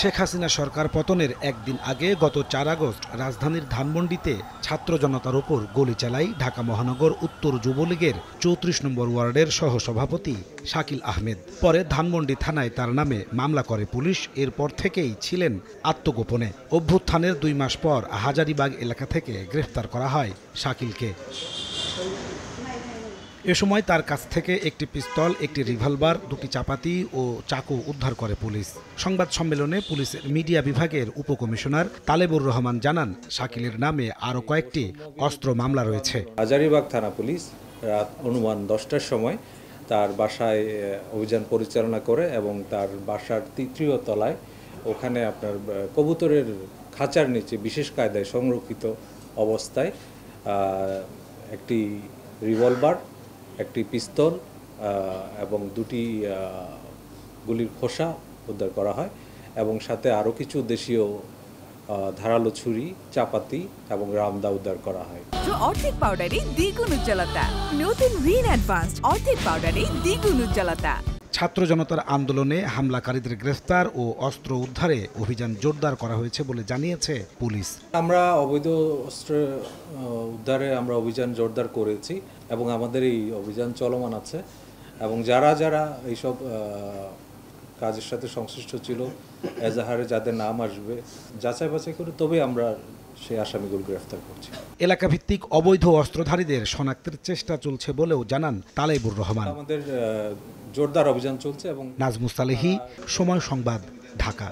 শেখ হাসিনা সরকার পতনের একদিন আগে গত চার আগস্ট রাজধানীর ধানমন্ডিতে ছাত্র জনতার ওপর গুলি চালায় ঢাকা মহানগর উত্তর যুবলীগের চৌত্রিশ নম্বর ওয়ার্ডের সহসভাপতি শাকিল আহমেদ পরে ধানমন্ডি থানায় তার নামে মামলা করে পুলিশ এরপর থেকেই ছিলেন আত্মগোপনে অভ্যুত্থানের দুই মাস পর হাজারিবাগ এলাকা থেকে গ্রেফতার করা হয় শাকিলকে এ সময় তার কাছ থেকে একটি পিস্তল একটি রিভলভার দুটি চাপাতি ও চাকু উদ্ধার করে পুলিশ সংবাদ সম্মেলনে পুলিশের মিডিয়া বিভাগের উপকমিশনার তালেবুর রহমান জানান শাকিলের নামে আরও কয়েকটি অস্ত্র মামলা রয়েছে হাজারিবাগ থানা পুলিশ রাত অনুমান দশটার সময় তার বাসায় অভিযান পরিচালনা করে এবং তার বাসার তৃতীয় তলায় ওখানে আপনার কবুতরের খাঁচার নিচে বিশেষ কায়দায় সংরক্ষিত অবস্থায় একটি রিভলভার একটি পিস্তল এবং দুটি গুলির খোসা উদ্ধার করা হয় এবং সাথে আরও কিছু দেশীয় ধারালো ছুরি চাপাতি এবং রামদা উদ্ধার করা হয় অর্ধেক পাউডারে দ্বিগুণ উজ্জ্বলতা নতুন রিন অ্যাডভান্স অর্ধেক পাউডারে দ্বিগুণ উজ্জ্বলতা ছাত্র জনতার আন্দোলনে হামলাকারীদের গ্রেফতার ও অস্ত্র উদ্ধারে অভিযান জোরদার করা হয়েছে বলে জানিয়েছে পুলিশ আমরা অবৈধ অস্ত্র উদ্ধারে আমরা অভিযান জোরদার করেছি এবং আমাদের এই অভিযান চলমান আছে এবং যারা যারা এইসব কাজের সাথে সংশ্লিষ্ট ছিল এজাহারে যাদের নাম আসবে যাচাই বাছাই করে তবে আমরা সেই আসামিগুলো গ্রেফতার করছি এলাকা ভিত্তিক অবৈধ অস্ত্রধারীদের শনাক্তের চেষ্টা চলছে বলেও জানান তালেবুর রহমান আমাদের জোরদার অভিযান চলছে এবং নাজমুস তালেহি সময় সংবাদ ঢাকা